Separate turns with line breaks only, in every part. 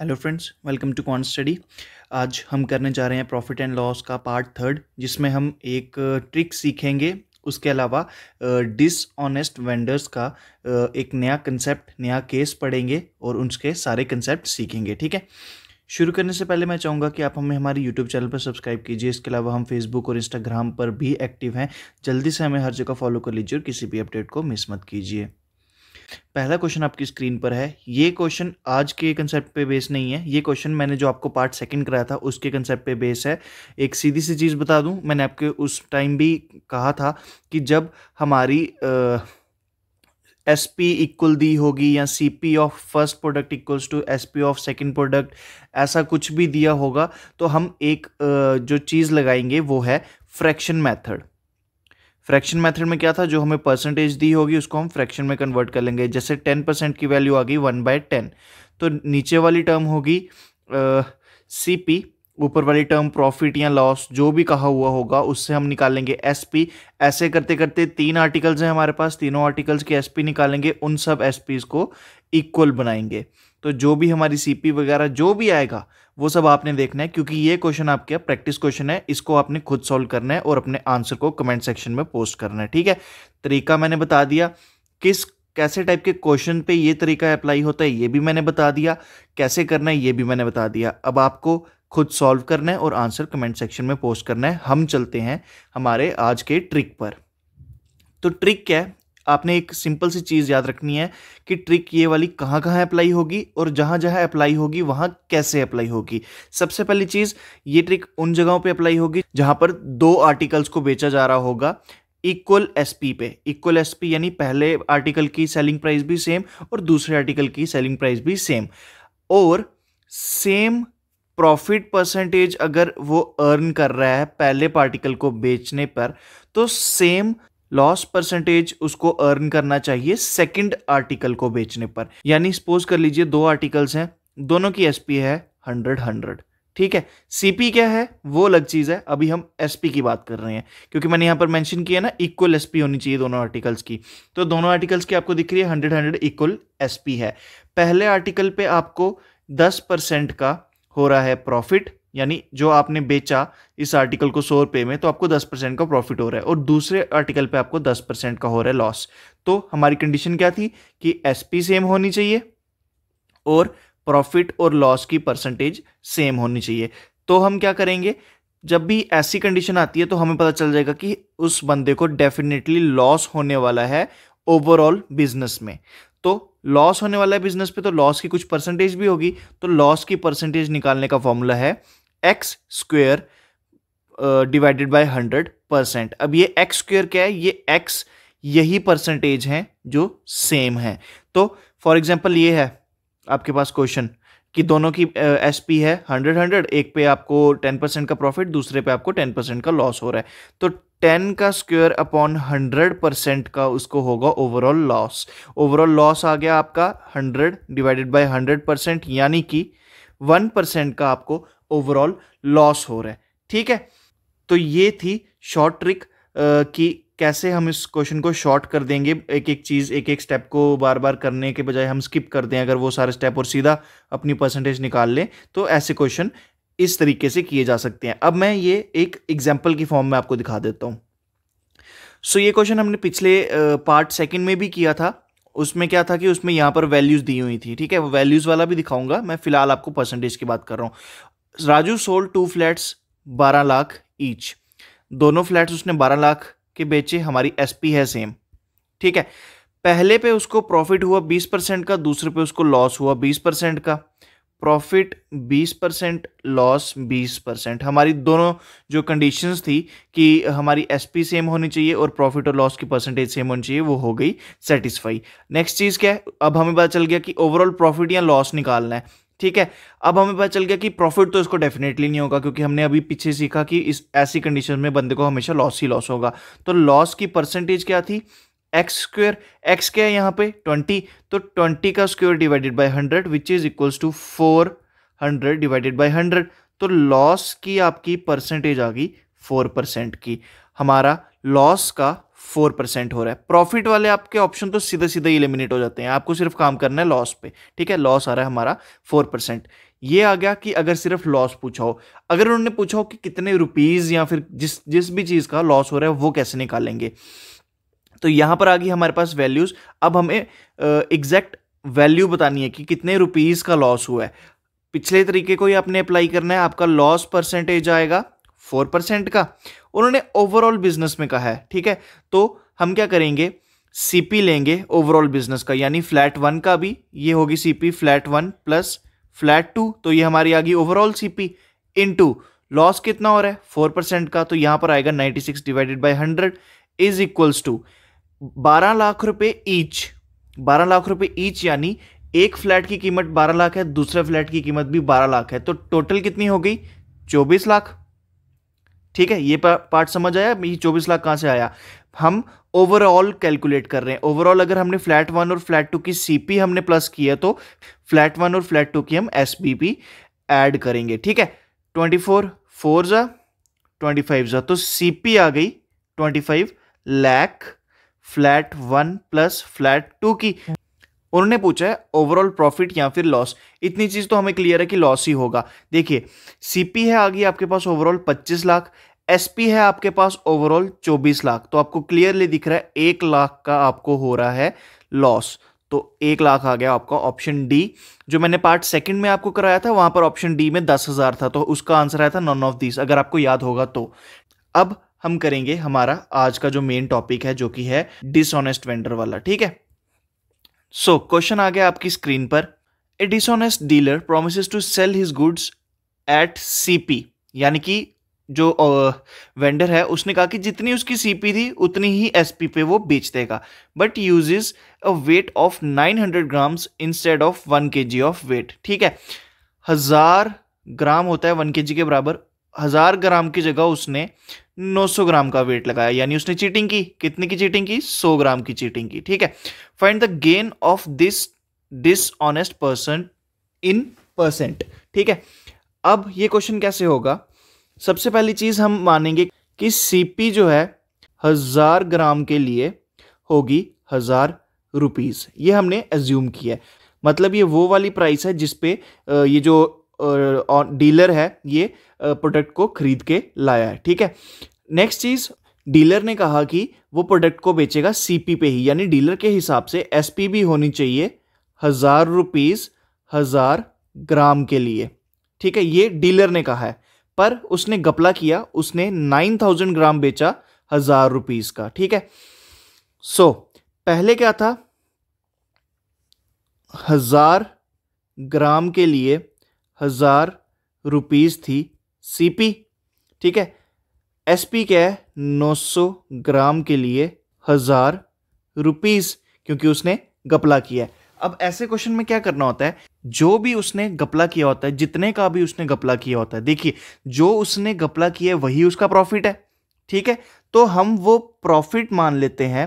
hello friends welcome to con study आज हम करने जा रहे हैं प्रॉफिट एंड लॉस का पार्ट थर्ड जिसमें हम एक ट्रिक uh, सीखेंगे उसके अलावा डिसऑनेस्ट uh, वेंडर्स का uh, एक नया कंसेप्ट नया केस पढ़ेंगे और उनके सारे कंसेप्ट सीखेंगे ठीक है शुरू करने से पहले मैं चाहूँगा कि आप हमें हमारे YouTube चैनल पर सब्सक्राइब कीजिए इसके अलावा हम Facebook और Instagram पर भी एक्टिव हैं जल्दी से हमें हर जगह फॉलो कर लीजिए और किसी भी अपडेट को मिस मत कीजिए पहला क्वेश्चन आपकी स्क्रीन पर है ये क्वेश्चन आज के कंसेप्ट पे बेस नहीं है ये क्वेश्चन मैंने जो आपको पार्ट सेकंड कराया था उसके कंसेप्ट पे बेस है एक सीधी सी चीज़ बता दूं मैंने आपके उस टाइम भी कहा था कि जब हमारी एस पी इक्वल दी होगी या C P of first product equals to S P of second product ऐसा कुछ भी दिया होगा तो हम एक जो चीज़ लगाएंगे वो है फ्रैक्शन मैथड फ्रैक्शन मेथड में क्या था जो हमें परसेंटेज दी होगी उसको हम फ्रैक्शन में कन्वर्ट कर लेंगे जैसे टेन परसेंट की वैल्यू आ गई वन बाय टेन तो नीचे वाली टर्म होगी सी पी ऊपर वाली टर्म प्रॉफिट या लॉस जो भी कहा हुआ होगा उससे हम निकालेंगे एस पी ऐसे करते करते तीन आर्टिकल्स हैं हमारे पास तीनों आर्टिकल्स के एस पी निकालेंगे उन सब एस पीज़ को इक्वल बनाएंगे तो जो भी हमारी सी पी वगैरह जो भी आएगा वो सब आपने देखना है क्योंकि ये क्वेश्चन आपके प्रैक्टिस क्वेश्चन है इसको आपने खुद सॉल्व करना है और अपने आंसर को कमेंट सेक्शन में पोस्ट करना है ठीक है तरीका मैंने बता दिया किस कैसे टाइप के क्वेश्चन पे ये तरीका अप्लाई होता है ये भी मैंने बता दिया कैसे करना है ये भी मैंने बता दिया अब आपको खुद सॉल्व करना है और आंसर कमेंट सेक्शन में पोस्ट करना है हम चलते हैं हमारे आज के ट्रिक पर तो ट्रिक क्या है आपने एक सिंपल सी चीज़ याद रखनी है कि ट्रिक ये वाली कहाँ कहाँ अप्लाई होगी और जहाँ जहाँ अप्लाई होगी वहाँ कैसे अप्लाई होगी सबसे पहली चीज़ ये ट्रिक उन जगहों पे अप्लाई होगी जहाँ पर दो आर्टिकल्स को बेचा जा रहा होगा इक्वल एसपी पे इक्वल एसपी यानी पहले आर्टिकल की सेलिंग प्राइस भी सेम और दूसरे आर्टिकल की सेलिंग प्राइस भी सेम और सेम प्रॉफिट परसेंटेज अगर वो अर्न कर रहा है पहले पार्टिकल को बेचने पर तो सेम लॉस परसेंटेज उसको अर्न करना चाहिए सेकंड आर्टिकल को बेचने पर यानी सपोज कर लीजिए दो आर्टिकल्स हैं दोनों की एसपी है हंड्रेड हंड्रेड ठीक है सीपी क्या है वो अलग चीज़ है अभी हम एसपी की बात कर रहे हैं क्योंकि मैंने यहां पर मेंशन किया ना इक्वल एसपी होनी चाहिए दोनों आर्टिकल्स की तो दोनों आर्टिकल्स की आपको दिख रही है हंड्रेड हंड्रेड इक्वल एसपी है पहले आर्टिकल पे आपको दस परसेंट का हो रहा है प्रॉफिट यानी जो आपने बेचा इस आर्टिकल को सौ रुपये में तो आपको दस परसेंट का प्रॉफिट हो रहा है और दूसरे आर्टिकल पे आपको दस परसेंट का हो रहा है लॉस तो हमारी कंडीशन क्या थी कि एसपी सेम होनी चाहिए और प्रॉफिट और लॉस की परसेंटेज सेम होनी चाहिए तो हम क्या करेंगे जब भी ऐसी कंडीशन आती है तो हमें पता चल जाएगा कि उस बंदे को डेफिनेटली लॉस होने वाला है ओवरऑल बिजनेस में तो लॉस होने वाला है बिजनेस पे तो लॉस की कुछ परसेंटेज भी होगी तो लॉस की परसेंटेज निकालने का फॉर्मूला है X square divided by hundred percent अब ये एक्स स्क्वेयर क्या है ये एक्स यही परसेंटेज हैं जो सेम है तो फॉर एग्जाम्पल ये है आपके पास क्वेश्चन कि दोनों की एस uh, है हंड्रेड हंड्रेड एक पे आपको टेन परसेंट का प्रॉफिट दूसरे पे आपको टेन परसेंट का लॉस हो रहा है तो टेन का स्क्वेयर अपॉन हंड्रेड परसेंट का उसको होगा ओवरऑल लॉस ओवरऑल लॉस आ गया आपका hundred divided by hundred percent यानी कि वन परसेंट का आपको ओवरऑल लॉस हो रहा है ठीक है तो ये थी शॉर्ट ट्रिक कि कैसे हम इस क्वेश्चन को शॉर्ट कर देंगे एक एक चीज़ एक एक स्टेप को बार बार करने के बजाय हम स्किप कर दें अगर वो सारे स्टेप और सीधा अपनी परसेंटेज निकाल लें तो ऐसे क्वेश्चन इस तरीके से किए जा सकते हैं अब मैं ये एक एग्जाम्पल की फॉर्म में आपको दिखा देता हूँ सो so, ये क्वेश्चन हमने पिछले पार्ट सेकंड में भी किया था उसमें क्या था कि उसमें यहाँ पर वैल्यूज़ दी हुई थी ठीक है वो वैल्यूज़ वाला भी दिखाऊंगा मैं फिलहाल आपको परसेंटेज की बात कर रहा हूँ राजू सोल टू फ्लैट्स बारह लाख ईच दोनों फ्लैट्स उसने बारह लाख के बेचे हमारी एस है सेम ठीक है पहले पे उसको प्रॉफिट हुआ बीस का दूसरे पे उसको लॉस हुआ बीस का प्रॉफिट 20 परसेंट लॉस 20 परसेंट हमारी दोनों जो कंडीशंस थी कि हमारी एसपी सेम होनी चाहिए और प्रॉफिट और लॉस की परसेंटेज सेम होनी चाहिए वो हो गई सेटिस्फाई नेक्स्ट चीज़ क्या है अब हमें पता चल गया कि ओवरऑल प्रॉफिट या लॉस निकालना है ठीक है अब हमें पता चल गया कि प्रॉफिट तो इसको डेफिनेटली नहीं होगा क्योंकि हमने अभी पीछे सीखा कि इस ऐसी कंडीशन में बंदे को हमेशा लॉस ही लॉस होगा तो लॉस की परसेंटेज क्या थी एक्स स्क्वेयर एक्स क्या है यहाँ पे ट्वेंटी तो ट्वेंटी का square divided by hundred which is equals to four hundred divided by hundred तो लॉस की आपकी परसेंटेज आ गई फोर परसेंट की हमारा लॉस का फोर परसेंट हो रहा है प्रॉफिट वाले आपके ऑप्शन तो सीधे सीधे इलिमिनेट हो जाते हैं आपको सिर्फ काम करना है लॉस पे ठीक है लॉस आ रहा है हमारा फोर परसेंट ये आ गया कि अगर सिर्फ लॉस पूछा हो अगर उन्होंने पूछा हो कि कितने रुपीज़ या फिर जिस जिस भी चीज़ का लॉस हो रहा है वो कैसे निकालेंगे तो यहाँ पर आ गई हमारे पास वैल्यूज़ अब हमें एग्जैक्ट वैल्यू बतानी है कि कितने रुपीज़ का लॉस हुआ है पिछले तरीके को ही आपने अप्लाई करना है आपका लॉस परसेंटेज आएगा फोर परसेंट का उन्होंने ओवरऑल बिजनेस में कहा है ठीक है तो हम क्या करेंगे सीपी लेंगे ओवरऑल बिजनेस का यानी फ्लैट वन का भी ये होगी CP flat one plus flat two तो ये हमारी आ गई overall CP into loss कितना हो रहा है फोर परसेंट का तो यहाँ पर आएगा ninety six divided by hundred is equals to बारह लाख रुपए ईच बारह लाख रुपए ईच यानी एक फ्लैट की कीमत बारह लाख है दूसरे फ्लैट की कीमत भी बारह लाख है तो टोटल कितनी हो गई चौबीस लाख ठीक है ये पार्ट समझ आया ये चौबीस लाख कहां से आया हम ओवरऑल कैलकुलेट कर रहे हैं ओवरऑल अगर हमने फ्लैट वन और फ्लैट टू की सीपी हमने प्लस किया तो फ्लैट वन और फ्लैट टू की हम एस बी पी एड करेंगे ठीक है ट्वेंटी फोर फोर जा ट्वेंटी फाइव जा तो सीपी आ गई twenty five lakh flat one plus flat two की उन्होंने पूछा है ओवरऑल प्रॉफिट या फिर लॉस इतनी चीज़ तो हमें क्लियर है कि लॉस ही होगा देखिए सीपी है आगे आपके पास ओवरऑल पच्चीस लाख एसपी है आपके पास ओवरऑल चौबीस लाख तो आपको क्लियरली दिख रहा है एक लाख का आपको हो रहा है लॉस तो एक लाख आ गया आपका ऑप्शन डी जो मैंने पार्ट सेकंड में आपको कराया था वहां पर ऑप्शन डी में दस हज़ार था तो उसका आंसर आया था नॉन ऑफ दिस अगर आपको याद होगा तो अब हम करेंगे हमारा आज का जो मेन टॉपिक है जो कि है डिसऑनेस्ट वेंडर वाला ठीक है सो so, क्वेश्चन आ गया आपकी स्क्रीन पर a dishonest dealer promise to sell his goods at CP यानी कि जो वेंडर है उसने कहा कि जितनी उसकी सीपी थी उतनी ही एसपी पे वो बेच देगा but uses a weight of 900 grams instead of K G of weight ठीक है हजार ग्राम होता है के जी के बराबर हजार ग्राम की जगह उसने 900 ग्राम का वेट लगाया यानी उसने चीटिंग की कितने की चीटिंग की 100 ग्राम की चीटिंग की ठीक है find the gain of this dishonest person in percent ठीक है अब ये क्वेश्चन कैसे होगा सबसे पहली चीज़ हम मानेंगे कि सीपी जो है हज़ार ग्राम के लिए होगी हज़ार रुपीज़ ये हमने एज्यूम किया है मतलब ये वो वाली प्राइस है जिसपे ये जो डीलर है ये प्रोडक्ट को खरीद के लाया है ठीक है नेक्स्ट चीज़ डीलर ने कहा कि वो प्रोडक्ट को बेचेगा सीपी पे ही यानी डीलर के हिसाब से एसपी भी होनी चाहिए हज़ार रुपीज़ हज़ार ग्राम के लिए ठीक है ये डीलर ने कहा है पर उसने गपला किया उसने नाइन थाउजेंड ग्राम बेचा हज़ार रुपीज़ का ठीक है सो so, पहले क्या था हज़ार ग्राम के लिए हज़ार रुपीज़ थी सीपी ठीक है एसपी क्या है 900 ग्राम के लिए हजार रुपीज क्योंकि उसने गपला किया है अब ऐसे क्वेश्चन में क्या करना होता है जो भी उसने गपला किया होता है जितने का भी उसने गपला किया होता है देखिए जो उसने गपला किया है वही उसका प्रॉफिट है ठीक है तो हम वो प्रॉफिट मान लेते हैं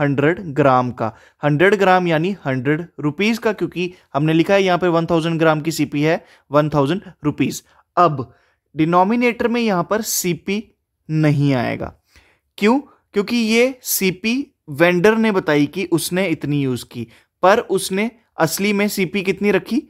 हंड्रेड ग्राम का हंड्रेड ग्राम यानी हंड्रेड रुपीज़ का क्योंकि हमने लिखा है यहां पर वन थाउजेंड ग्राम की सीपी है वन थाउजेंड रुपीज़ अब डिनोमिनेटर में यहां पर सीपी नहीं आएगा क्यों क्योंकि ये सीपी वेंडर ने बताई कि उसने इतनी यूज़ की पर उसने असली में सीपी कितनी रखी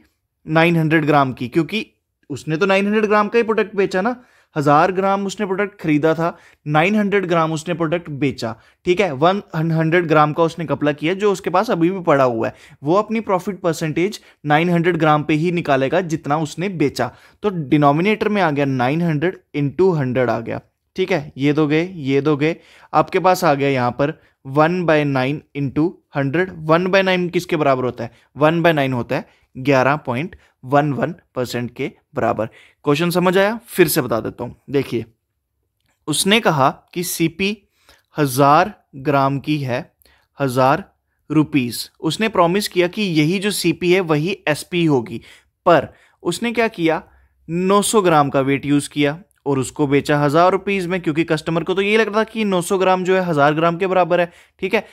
900 ग्राम की क्योंकि उसने तो 900 ग्राम का ही प्रोडक्ट बेचा ना हज़ार ग्राम उसने प्रोडक्ट खरीदा था 900 ग्राम उसने प्रोडक्ट बेचा ठीक है 100 ग्राम का उसने कपला किया जो उसके पास अभी भी पड़ा हुआ है वो अपनी प्रॉफिट परसेंटेज 900 ग्राम पे ही निकालेगा जितना उसने बेचा तो डिनोमिनेटर में आ गया 900 हंड्रेड इंटू हंड्रेड आ गया ठीक है ये दो गए ये दो गए आपके पास आ गया यहाँ पर one by nine into hundred one by nine किसके बराबर होता है वन बाय नाइन होता है ग्यारह पॉइंट वन वन परसेंट के बराबर क्वेश्चन समझ आया फिर से बता देता हूं देखिए उसने कहा कि सीपी हज़ार ग्राम की है हज़ार रुपीस उसने प्रॉमिस किया कि यही जो सीपी है वही एसपी होगी पर उसने क्या किया 900 ग्राम का वेट यूज़ किया और उसको बेचा हज़ार रुपीज़ में क्योंकि कस्टमर को तो ये लग रहा था कि 900 ग्राम जो है हज़ार ग्राम के बराबर है ठीक है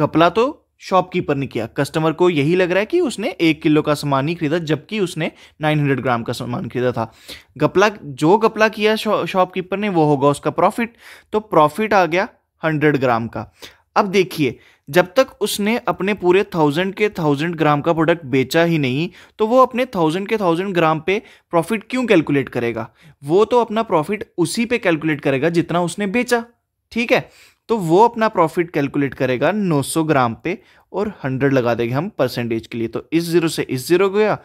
घपला तो शॉपकीपर ने किया कस्टमर को यही लग रहा है कि उसने एक किलो का सामान ही खरीदा जबकि उसने 900 ग्राम का सामान खरीदा था गपला जो गपला किया शॉपकीपर ने वो होगा उसका प्रॉफिट तो प्रॉफिट आ गया 100 ग्राम का अब देखिए जब तक उसने अपने पूरे थाउजेंड के थाउजेंड ग्राम का प्रोडक्ट बेचा ही नहीं तो वो अपने थाउजेंड के थाउजेंड ग्राम पे प्रॉफिट क्यों कैलकुलेट करेगा वो तो अपना प्रॉफिट उसी पे कैलकुलेट करेगा जितना उसने बेचा ठीक है तो वो अपना प्रॉफिट कैलकुलेट करेगा 900 ग्राम पे और 100 लगा देंगे हम परसेंटेज के लिए तो इस ज़ीरो से इस ज़ीरो गया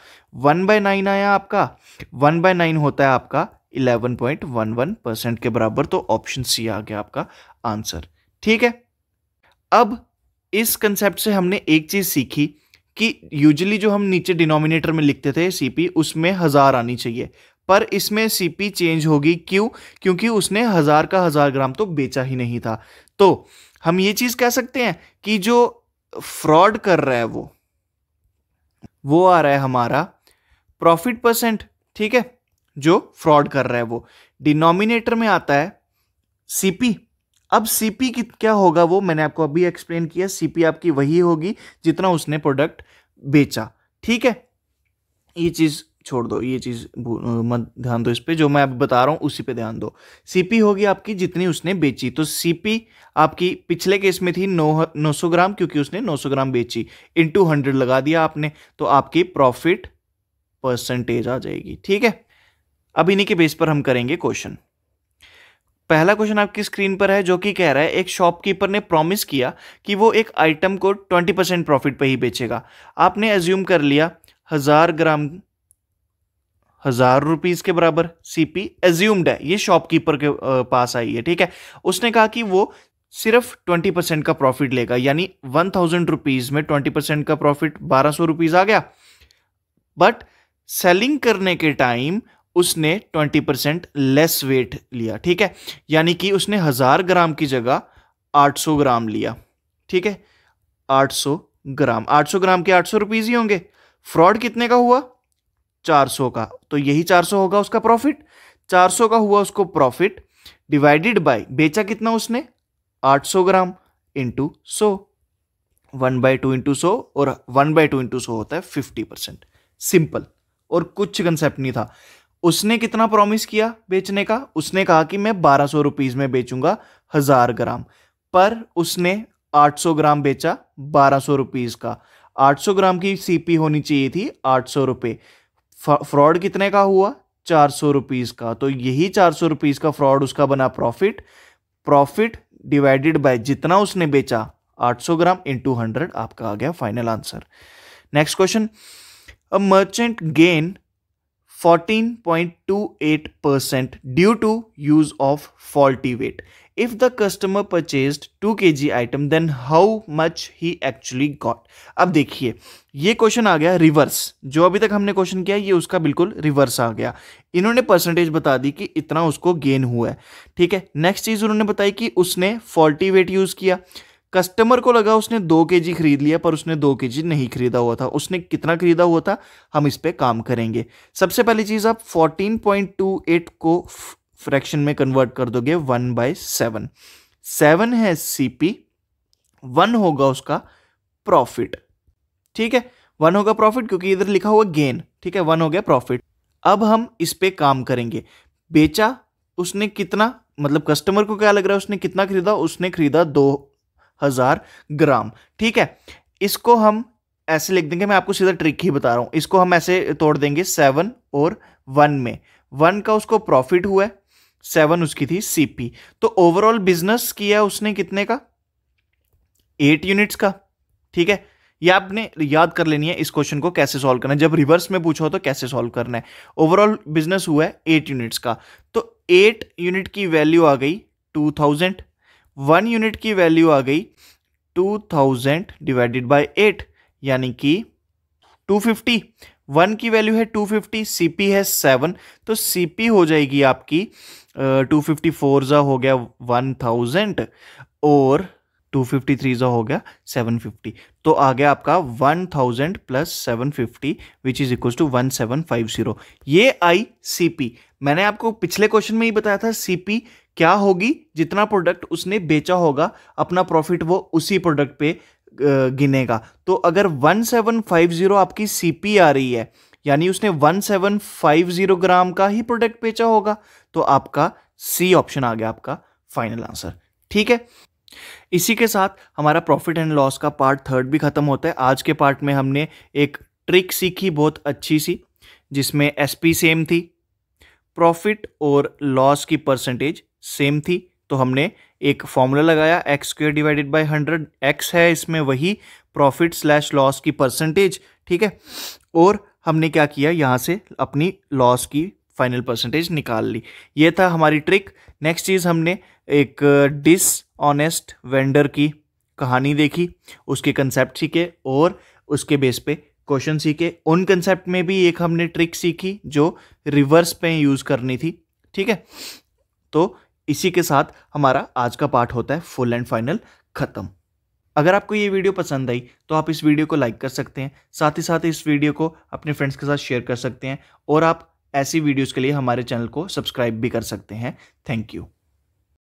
वन बाय नाइन आया आपका वन बाय नाइन होता है आपका 11.11 परसेंट के बराबर तो ऑप्शन सी आ गया आपका आंसर ठीक है अब इस कंसेप्ट से हमने एक चीज़ सीखी कि यूजली जो हम नीचे डिनोमिनेटर में लिखते थे सीपी उसमें हज़ार आनी चाहिए पर इसमें सीपी चेंज होगी क्यों क्योंकि उसने हज़ार का हज़ार ग्राम तो बेचा ही नहीं था तो हम ये चीज़ कह सकते हैं कि जो फ्रॉड कर रहा है वो वो आ रहा है हमारा प्रॉफिट परसेंट ठीक है जो फ्रॉड कर रहा है वो डिनोमिनेटर में आता है सीपी अब सीपी कित क्या होगा वो मैंने आपको अभी एक्सप्लेन किया सीपी आपकी वही होगी जितना उसने प्रोडक्ट बेचा ठीक है ये चीज़ छोड़ दो ये चीज़ मत ध्यान दो इस पर जो मैं अब बता रहा हूँ उसी पे ध्यान दो सीपी होगी आपकी जितनी उसने बेची तो सीपी आपकी पिछले केस में थी नौ नौ सौ ग्राम क्योंकि उसने नौ सौ ग्राम बेची टू हंड्रेड लगा दिया आपने तो आपकी प्रॉफिट परसेंटेज आ जाएगी ठीक है अब इन्हीं के बेस पर हम करेंगे क्वेश्चन पहला क्वेश्चन आपकी स्क्रीन पर है जो कि कह रहा है एक शॉपकीपर ने प्रॉमिस किया कि वो एक आइटम को 20 परसेंट प्रॉफिट पर ही बेचेगा आपने एज्यूम कर लिया हज़ार ग्राम हजार रुपीज के बराबर सीपी एज्यूम्ड है ये शॉपकीपर के पास आई है ठीक है उसने कहा कि वो सिर्फ ट्वेंटी परसेंट का प्रॉफिट लेगा यानी वन थाउजेंड रुपीज में ट्वेंटी परसेंट का प्रॉफिट बारह सौ रुपीज आ गया बट सेलिंग करने के टाइम उसने ट्वेंटी परसेंट लेस वेट लिया ठीक है यानी कि उसने हजार ग्राम की जगह आठ सौ ग्राम लिया ठीक है आठ सौ ग्राम आठ सौ ग्राम के आठ सौ रुपीज ही होंगे फ्रॉड कितने का हुआ चार सौ का तो यही चार सौ होगा उसका प्रॉफिट चार सौ का हुआ उसको प्रॉफिट डिवाइडेड बाय बेचा कितना उसने आठ सौ ग्राम इंटू सो वन बाई टू इंटू सो और वन बाय टू इंटू सो होता है फिफ्टी परसेंट सिंपल और कुछ कंसेप्ट नहीं था उसने कितना प्रॉमिस किया बेचने का उसने कहा कि मैं बारह सौ रुपीज़ में बेचूंगा हज़ार ग्राम पर उसने आठ सौ ग्राम बेचा बारह सौ रुपीज़ का आठ सौ ग्राम की सीपी होनी चाहिए थी आठ सौ रुपए फ्रॉड कितने का हुआ चार सौ रुपीज़ का तो यही चार सौ रुपीज़ का फ्रॉड उसका बना प्रॉफिट प्रॉफिट डिवाइडेड बाय जितना उसने बेचा 800 ग्राम इंटू हंड्रेड आपका आ गया final answer next question a merchant gain 14.28 percent due to use of faulty weight the customer purchase two K G item then how much he actually got अब देखिए ये question आ गया reverse जो अभी तक हमने क्वेश्चन किया ये उसका बिल्कुल रिवर्स आ गया इन्होंने परसेंटेज बता दी कि इतना उसको गेन हुआ है ठीक है नेक्स्ट चीज़ उन्होंने बताई कि उसने फॉल्टी वेट यूज़ किया कस्टमर को लगा उसने दो के जी खरीद लिया पर उसने दो के जी नहीं खरीदा हुआ था उसने कितना खरीदा हुआ था हम इस पर काम करेंगे सबसे पहली चीज़ आप 14.28 को फ्रैक्शन में कन्वर्ट कर दोगे वन बाय सेवन सेवन है सी पी वन होगा उसका प्रॉफिट ठीक है वन होगा प्रॉफिट क्योंकि इधर लिखा हुआ गेन ठीक है वन हो गया प्रॉफिट अब हम इस पर काम करेंगे बेचा उसने कितना मतलब कस्टमर को क्या लग रहा है उसने कितना खरीदा उसने खरीदा दो हजार ग्राम ठीक है इसको हम ऐसे लिख देंगे मैं आपको सीधा ट्रिक ही बता रहा हूँ इसको हम ऐसे तोड़ देंगे सेवन और वन में वन का उसको प्रॉफिट हुआ है सेवन उसकी थी सीपी तो ओवरऑल बिजनेस किया उसने कितने का एट यूनिट्स का ठीक है ये आपने याद कर लेनी है इस क्वेश्चन को कैसे सॉल्व करना है जब रिवर्स में पूछो तो कैसे सॉल्व करना है ओवरऑल बिजनेस हुआ है एट यूनिट्स का तो एट यूनिट की वैल्यू आ गई टू थाउजेंड वन यूनिट की वैल्यू आ गई two thousand divided by eight यानी कि टू फिफ्टी वन की वैल्यू है टू फिफ्टी सीपी है सेवन तो सीपी हो जाएगी आपकी टू फिफ्टी फोर ज़ा हो गया वन थाउजेंड और टू फिफ्टी थ्री ज़ा हो गया सेवन फिफ्टी तो आ गया आपका one thousand plus seven fifty which is equal to one seven five zero ये आई सी पी मैंने आपको पिछले क्वेश्चन में ही बताया था सी पी क्या होगी जितना प्रोडक्ट उसने बेचा होगा अपना प्रॉफिट वो उसी प्रोडक्ट पे गिनेगा तो अगर 1750 आपकी सीपी आ रही है यानी उसने 1750 ग्राम का ही प्रोडक्ट बेचा होगा तो आपका सी ऑप्शन आ गया आपका फाइनल आंसर ठीक है इसी के साथ हमारा प्रॉफिट एंड लॉस का पार्ट थर्ड भी ख़त्म होता है आज के पार्ट में हमने एक ट्रिक सीखी बहुत अच्छी सी जिसमें एसपी सेम थी प्रॉफिट और लॉस की परसेंटेज सेम थी तो हमने एक फॉर्मूला लगाया X square divided by hundred X है इसमें वही प्रॉफिट स्लैश लॉस की परसेंटेज ठीक है और हमने क्या किया यहाँ से अपनी लॉस की फाइनल परसेंटेज निकाल ली ये था हमारी ट्रिक नेक्स्ट चीज़ हमने एक डिसऑनेस्ट वेंडर की कहानी देखी उसके कंसेप्ट सीखे और उसके बेस पे क्वेश्चन सीखे उन कंसेप्ट में भी एक हमने ट्रिक सीखी जो रिवर्स पे यूज़ करनी थी ठीक है तो इसी के साथ हमारा आज का पार्ट होता है फुल एंड फाइनल ख़त्म अगर आपको ये वीडियो पसंद आई तो आप इस वीडियो को लाइक कर सकते हैं साथ ही साथ इस वीडियो को अपने फ्रेंड्स के साथ शेयर कर सकते हैं और आप ऐसी वीडियोज़ के लिए हमारे चैनल को सब्सक्राइब भी कर सकते हैं थैंक यू